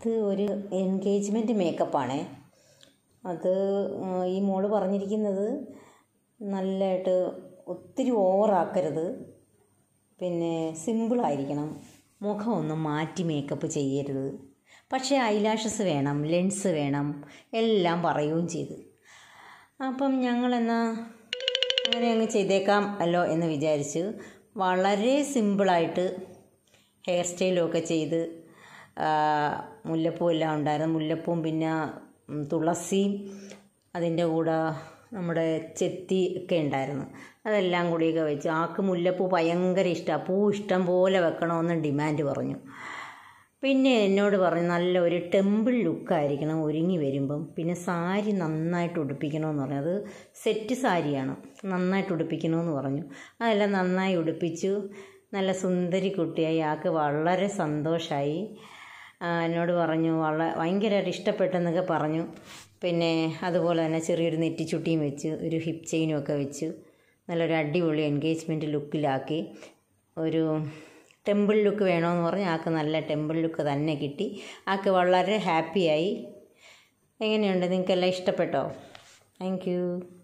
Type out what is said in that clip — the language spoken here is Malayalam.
ഇത് ഒരു എൻഗേജ്മെൻറ്റ് മേക്കപ്പാണ് അത് ഈ മോൾ പറഞ്ഞിരിക്കുന്നത് നല്ലതായിട്ട് ഒത്തിരി ഓവറാക്കരുത് പിന്നെ സിമ്പിളായിരിക്കണം മുഖമൊന്നും മാറ്റി മേക്കപ്പ് ചെയ്യരുത് പക്ഷേ ഐലാഷസ് വേണം ലെൻസ് വേണം എല്ലാം പറയുകയും ചെയ്ത് അപ്പം ഞങ്ങളെന്നാ അങ്ങനെ അങ്ങ് ചെയ്തേക്കാം അല്ലോ എന്ന് വിചാരിച്ച് വളരെ സിമ്പിളായിട്ട് ഹെയർ സ്റ്റൈലൊക്കെ ചെയ്ത് മുല്ലപ്പൂ എല്ലാം ഉണ്ടായിരുന്നു മുല്ലപ്പൂവും പിന്നെ തുളസിയും അതിൻ്റെ കൂടെ നമ്മുടെ ചെത്തി ഒക്കെ ഉണ്ടായിരുന്നു അതെല്ലാം കൂടിയൊക്കെ വെച്ച് ആൾക്ക് മുല്ലപ്പൂ ഭയങ്കര ഇഷ്ടമാണ് പൂ ഇഷ്ടം പോലെ വെക്കണമെന്ന് ഡിമാൻഡ് പറഞ്ഞു പിന്നെ എന്നോട് പറഞ്ഞു നല്ല ഒരു ടെമ്പിൾ ലുക്കായിരിക്കണം ഒരുങ്ങി വരുമ്പം പിന്നെ സാരി നന്നായിട്ട് ഉടുപ്പിക്കണമെന്ന് പറഞ്ഞു അത് സെറ്റ് സാരിയാണ് നന്നായിട്ട് ഉടുപ്പിക്കണമെന്ന് പറഞ്ഞു അതെല്ലാം നന്നായി ഉടുപ്പിച്ചു നല്ല സുന്ദരി കുട്ടിയായി ആൾക്ക് വളരെ സന്തോഷമായി എന്നോട് പറഞ്ഞു വള ഭയങ്കരമായിട്ട് ഇഷ്ടപ്പെട്ടെന്നൊക്കെ പറഞ്ഞു പിന്നെ അതുപോലെ തന്നെ ചെറിയൊരു നെറ്റിച്ചുട്ടിയും വെച്ച് ഒരു ഹിപ്പ് ചെയിനും ഒക്കെ വെച്ച് നല്ലൊരു അടിപൊളി എൻഗേജ്മെൻറ്റ് ലുക്കിലാക്കി ഒരു ടെമ്പിൾ ലുക്ക് വേണമെന്ന് പറഞ്ഞ് ആൾക്ക് നല്ല ടെമ്പിൾ ലുക്ക് തന്നെ കിട്ടി ആൾക്ക് വളരെ ഹാപ്പിയായി എങ്ങനെയുണ്ട് നിങ്ങൾക്കെല്ലാം ഇഷ്ടപ്പെട്ടോ താങ്ക്